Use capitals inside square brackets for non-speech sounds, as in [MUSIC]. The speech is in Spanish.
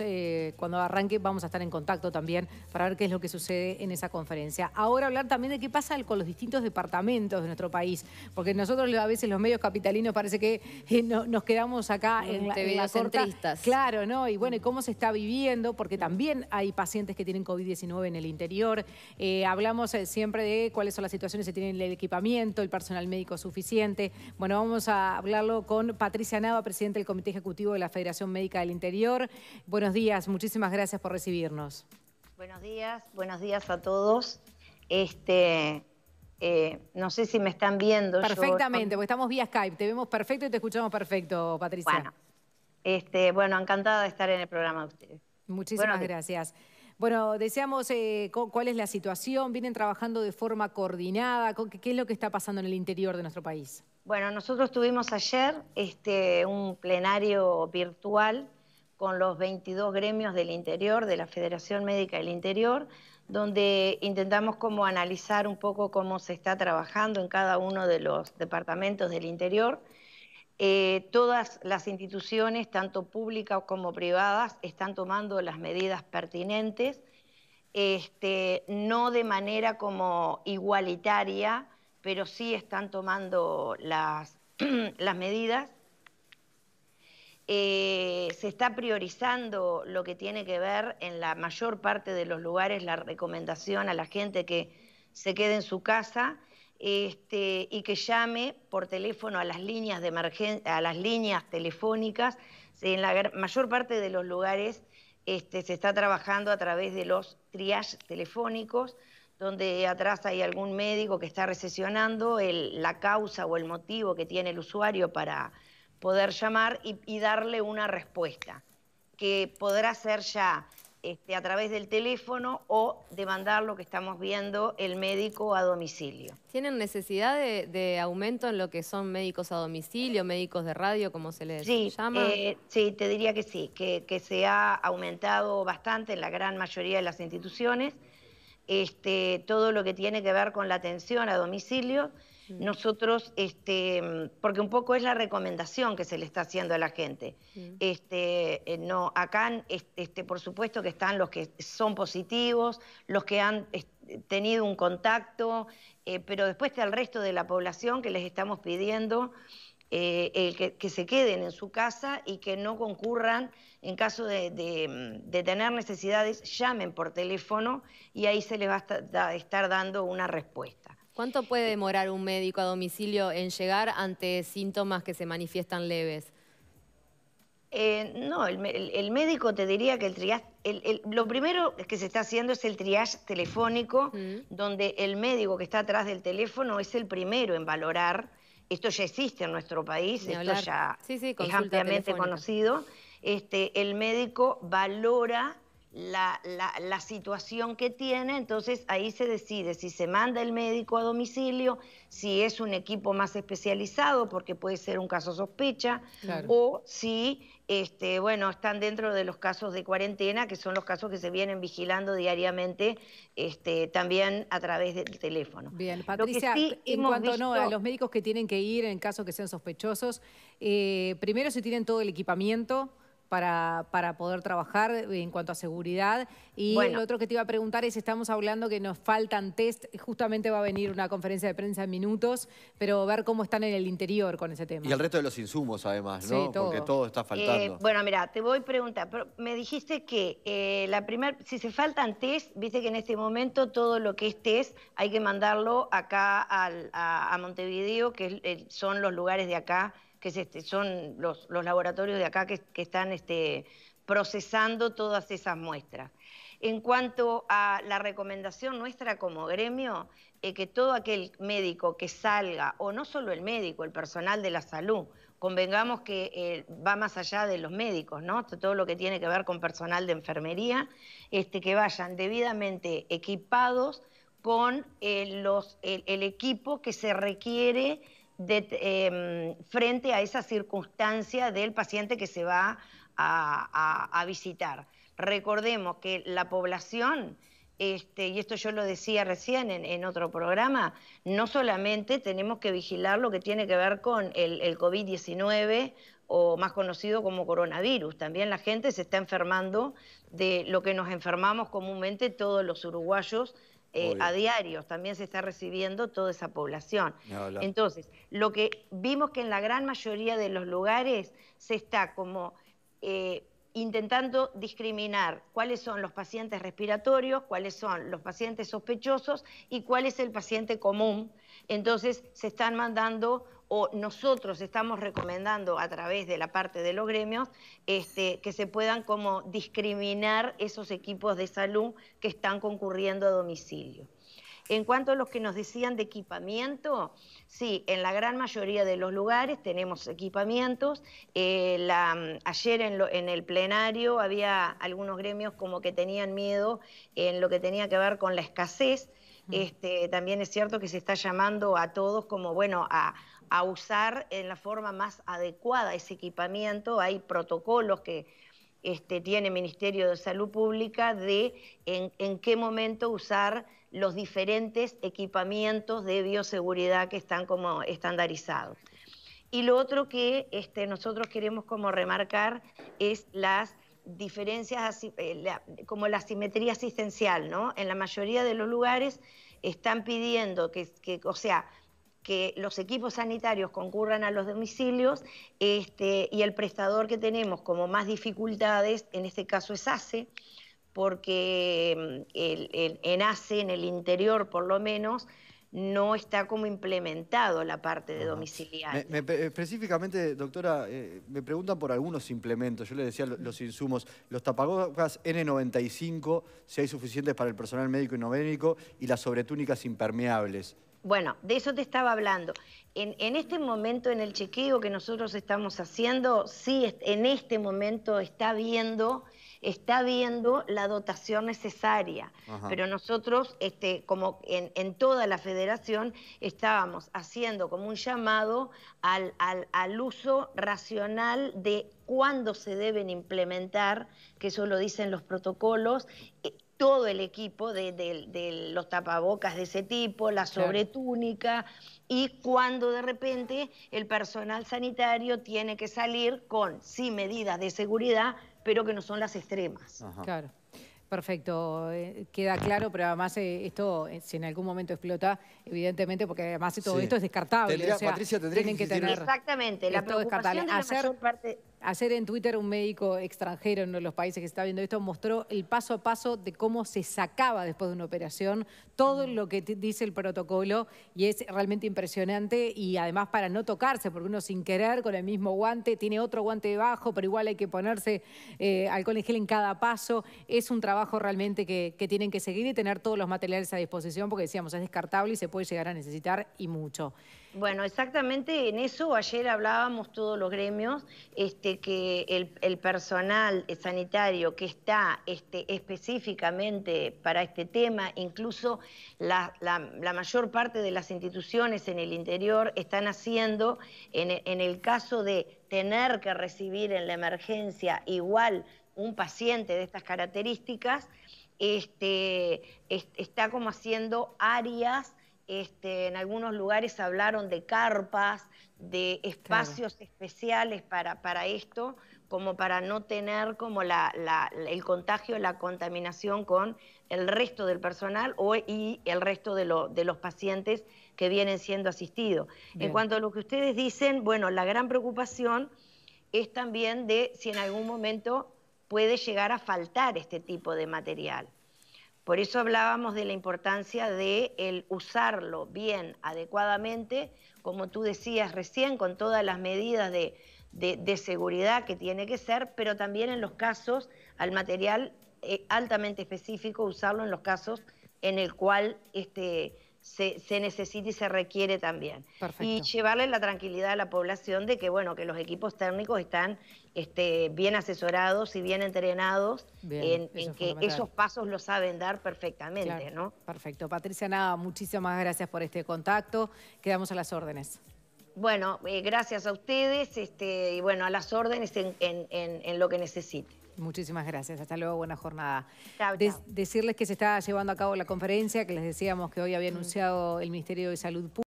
Eh, cuando arranque vamos a estar en contacto también para ver qué es lo que sucede en esa conferencia. Ahora hablar también de qué pasa con los distintos departamentos de nuestro país, porque nosotros a veces los medios capitalinos parece que eh, nos quedamos acá en, las la, Claro, ¿no? Y bueno, cómo se está viviendo? Porque también hay pacientes que tienen COVID-19 en el interior. Eh, hablamos siempre de cuáles son las situaciones que tienen el equipamiento, el personal médico suficiente. Bueno, vamos a hablarlo con Patricia Nava, presidenta del Comité Ejecutivo de la Federación Médica del Interior. Buenos días, muchísimas gracias por recibirnos. Buenos días, buenos días a todos. Este, eh, no sé si me están viendo. Perfectamente, porque estamos vía Skype, te vemos perfecto y te escuchamos perfecto, Patricia. Bueno, este, bueno encantada de estar en el programa de ustedes. Muchísimas gracias. Bueno, deseamos eh, cuál es la situación, vienen trabajando de forma coordinada, qué es lo que está pasando en el interior de nuestro país. Bueno, nosotros tuvimos ayer este, un plenario virtual con los 22 gremios del interior, de la Federación Médica del Interior, donde intentamos como analizar un poco cómo se está trabajando en cada uno de los departamentos del interior. Eh, todas las instituciones, tanto públicas como privadas, están tomando las medidas pertinentes, este, no de manera como igualitaria, pero sí están tomando las [CLEARS THROAT] medidas eh, se está priorizando lo que tiene que ver en la mayor parte de los lugares la recomendación a la gente que se quede en su casa este, y que llame por teléfono a las líneas de a las líneas telefónicas. En la mayor parte de los lugares este, se está trabajando a través de los triage telefónicos, donde atrás hay algún médico que está recesionando la causa o el motivo que tiene el usuario para poder llamar y, darle una respuesta, que podrá ser ya este, a través del teléfono o demandar lo que estamos viendo el médico a domicilio. ¿Tienen necesidad de, aumento en lo que son médicos a domicilio, médicos de radio, como se les sí, llama? Eh, sí, te diría que sí, que, se ha aumentado bastante en la gran mayoría de las instituciones, este, todo lo que tiene que ver con la atención a domicilio. Nosotros, este, mm, porque un poco es la recomendación que se le está haciendo a la gente. Este, eh, no, acá, este, por supuesto que están los que son positivos, los que han tenido un contacto, eh, pero después está el resto de la población que les estamos pidiendo eh, que, se queden en su casa y que no concurran en caso de mm, tener necesidades, llamen por teléfono y ahí se les va a estar dando una respuesta. ¿Cuánto puede demorar un médico a domicilio en llegar ante síntomas que se manifiestan leves? Eh, no, el, médico te diría que el triage, lo primero que se está haciendo es el triage telefónico, donde el médico que está atrás del teléfono es el primero en valorar. Esto ya existe en nuestro país, esto ya es ampliamente conocido. Este, el médico valora la, la, situación que tiene, entonces ahí se decide si se manda el médico a domicilio, si es un equipo más especializado, porque puede ser un caso sospecha, o si, este, bueno, están dentro de los casos de cuarentena, que son los casos que se vienen vigilando diariamente este, también a través del teléfono. Bien, Patricia, en cuanto a los médicos que tienen que ir en caso que sean sospechosos, eh, primero se tienen todo el equipamiento, para, poder trabajar en cuanto a seguridad. Y lo otro que te iba a preguntar es, estamos hablando que nos faltan test, justamente va a venir una conferencia de prensa en minutos, pero ver cómo están en el interior con ese tema. Y el resto de los insumos además, ¿no? todo. Porque todo está eh, faltando. bueno, mira, te voy a preguntar, me dijiste que eh, la primera, si se faltan test, viste que en este momento todo lo que es test hay que mandarlo acá a, Montevideo, que eh, son los lugares de acá que este, son los, laboratorios de acá que, están este, procesando todas esas muestras. En cuanto a la recomendación nuestra como gremio, eh, que todo aquel médico que salga, o no solo el médico, el personal de la salud, convengamos que eh, va más allá de los médicos, ¿no? Todo lo que tiene que ver con personal de enfermería, este, que vayan debidamente equipados con eh, el, equipo que se requiere Em, frente a esa circunstancia del paciente que se va a, visitar. Recordemos que la población, este, y esto yo lo decía recién en, otro programa, no solamente tenemos que vigilar lo que tiene que ver con el COVID-19 o más conocido como coronavirus, también la gente se está enfermando de lo que nos enfermamos comúnmente todos los uruguayos eh, a diarios también se está recibiendo toda esa población. Entonces, lo que vimos que en la gran mayoría de los lugares se está como eh, intentando discriminar cuáles son los pacientes respiratorios, cuáles son los pacientes sospechosos y cuál es el paciente común. Entonces, se están mandando o nosotros estamos recomendando a través de la parte de los gremios este, que se puedan como discriminar esos equipos de salud que están concurriendo a domicilio. En cuanto a los que nos decían de equipamiento, sí, en la gran mayoría de los lugares tenemos equipamientos. Eh, ayer en, en, el plenario había algunos gremios como que tenían miedo en lo que tenía que ver con la escasez. Este, también es cierto que se está llamando a todos como, bueno, a, usar en la forma más adecuada ese equipamiento. Hay protocolos que este, tiene Ministerio de Salud Pública de en, qué momento usar los diferentes equipamientos de bioseguridad que están como estandarizados. Y lo otro que este, nosotros queremos como remarcar es las diferencias eh, como la simetría asistencial, ¿no? En la mayoría de los lugares están pidiendo que, o sea, que los equipos sanitarios concurran a los domicilios este, y el prestador que tenemos como más dificultades, en este caso es ACE, porque mm, en ACE, en el interior por lo menos, no está como implementado la parte de domiciliario. Eh, específicamente, doctora, eh, me preguntan por algunos implementos. Yo le decía los, insumos, los tapabocas N95, si hay suficientes para el personal médico y no médico, y las sobretúnicas impermeables. Bueno, de eso te estaba hablando. En, en, este momento, en el chequeo que nosotros estamos haciendo, sí, en este momento está viendo está viendo la dotación necesaria. Pero nosotros, este, como en, toda la federación, estábamos haciendo como un llamado al, al uso racional de cuándo se deben implementar, que eso lo dicen los protocolos, eh, todo el equipo de, los tapabocas de ese tipo, la sobretúnica, y cuando de repente el personal sanitario tiene que salir con, sí, medidas de seguridad, pero que no son las extremas. Claro. Perfecto, eh, queda claro, pero además eh, esto, eh, si en algún momento explota, evidentemente, porque además todo esto es descartable. Patricia, tendría que, Exactamente, la preocupación de parte Ayer en Twitter un médico extranjero en uno de los países que está viendo esto mostró el paso a paso de cómo se sacaba después de una operación todo mm. lo que dice el protocolo y es realmente impresionante y además para no tocarse porque uno sin querer con el mismo guante tiene otro guante debajo pero igual hay que ponerse eh, alcohol en gel en cada paso. Es un trabajo realmente que, que tienen que seguir y tener todos los materiales a disposición porque decíamos es descartable y se puede llegar a necesitar y mucho. Bueno, exactamente en eso ayer hablábamos todos los gremios, este, que el, personal sanitario que está este, específicamente para este tema, incluso la, mayor parte de las instituciones en el interior están haciendo, en, el caso de tener que recibir en la emergencia igual un paciente de estas características, este, está como haciendo áreas este, en algunos lugares hablaron de carpas, de espacios especiales para, esto, como para no tener como el contagio, la contaminación con el resto del personal o, y el resto de, los pacientes que vienen siendo asistidos. En cuanto a lo que ustedes dicen, bueno, la gran preocupación es también de si en algún momento puede llegar a faltar este tipo de material. Por eso hablábamos de la importancia de el usarlo bien, adecuadamente, como tú decías recién, con todas las medidas de, seguridad que tiene que ser, pero también en los casos al material eh, altamente específico, usarlo en los casos en el cual este, se, necesita y se requiere también. Y llevarle la tranquilidad a la población de que, bueno, que los equipos técnicos están este, bien asesorados y bien entrenados en, que esos pasos los saben dar perfectamente, ¿no? Perfecto. Patricia nada, muchísimas gracias por este contacto. Quedamos a las órdenes. Bueno, eh, gracias a ustedes este, y bueno, a las órdenes en, en lo que necesite. Muchísimas gracias. Hasta luego. Buena jornada. decirles que se está llevando a cabo la conferencia que les decíamos que hoy había mm. anunciado el Ministerio de Salud Pública.